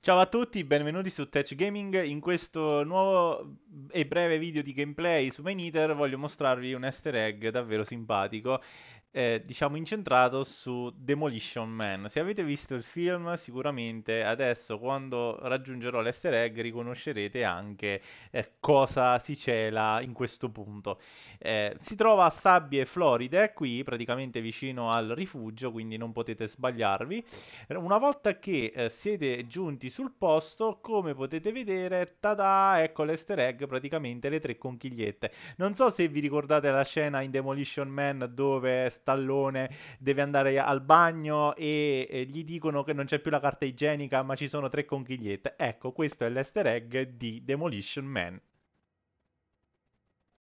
Ciao a tutti, benvenuti su Tech Gaming in questo nuovo e breve video di gameplay su Main Eater voglio mostrarvi un easter egg davvero simpatico, eh, diciamo incentrato su Demolition Man. Se avete visto il film sicuramente adesso quando raggiungerò l'easter egg riconoscerete anche eh, cosa si cela in questo punto. Eh, si trova a Sabbie, Florida, qui praticamente vicino al rifugio, quindi non potete sbagliarvi. Una volta che eh, siete giunti sul posto, come potete vedere, tada, ecco l'easter egg praticamente praticamente le tre conchigliette. Non so se vi ricordate la scena in Demolition Man dove Stallone deve andare al bagno e, gli dicono che non c'è più la carta igienica ma ci sono tre conchigliette. Ecco, questo è l'easter egg di Demolition Man.